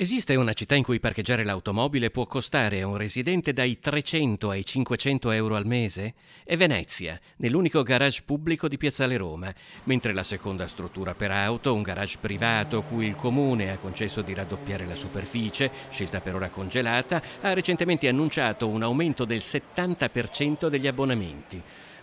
Esiste una città in cui parcheggiare l'automobile può costare a un residente dai 300 ai 500 euro al mese? È Venezia, nell'unico garage pubblico di Piazzale Roma, mentre la seconda struttura per auto, un garage privato cui il comune ha concesso di raddoppiare la superficie, scelta per ora congelata, ha recentemente annunciato un aumento del 70% degli abbonamenti.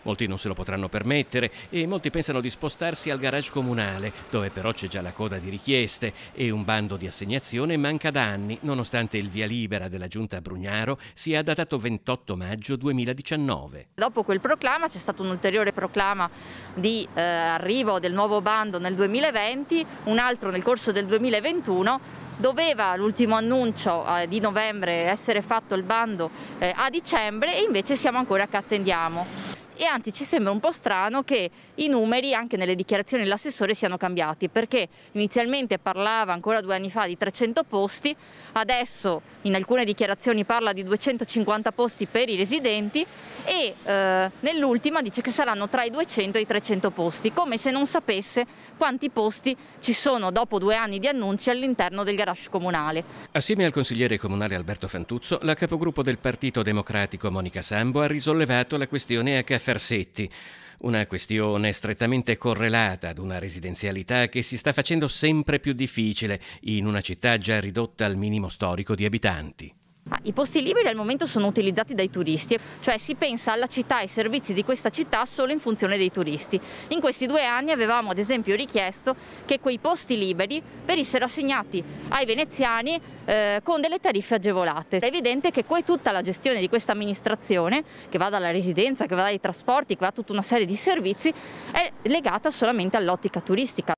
Molti non se lo potranno permettere e molti pensano di spostarsi al garage comunale, dove però c'è già la coda di richieste e un bando di assegnazione manca da anni, nonostante il via libera della giunta Brugnaro sia datato 28 maggio 2019. Dopo quel proclama c'è stato un ulteriore proclama di eh, arrivo del nuovo bando nel 2020, un altro nel corso del 2021 doveva l'ultimo annuncio eh, di novembre essere fatto il bando eh, a dicembre e invece siamo ancora che attendiamo e anzi ci sembra un po' strano che i numeri anche nelle dichiarazioni dell'assessore siano cambiati perché inizialmente parlava ancora due anni fa di 300 posti, adesso in alcune dichiarazioni parla di 250 posti per i residenti e eh, nell'ultima dice che saranno tra i 200 e i 300 posti, come se non sapesse quanti posti ci sono dopo due anni di annunci all'interno del garage comunale. Assieme al consigliere comunale Alberto Fantuzzo, la capogruppo del Partito Democratico Monica Sambo ha risollevato la questione a caffè Fersetti. Una questione strettamente correlata ad una residenzialità che si sta facendo sempre più difficile in una città già ridotta al minimo storico di abitanti. I posti liberi al momento sono utilizzati dai turisti, cioè si pensa alla città e ai servizi di questa città solo in funzione dei turisti. In questi due anni avevamo ad esempio richiesto che quei posti liberi venissero assegnati ai veneziani eh, con delle tariffe agevolate. È evidente che poi tutta la gestione di questa amministrazione, che va dalla residenza, che va dai trasporti, che va a tutta una serie di servizi, è legata solamente all'ottica turistica.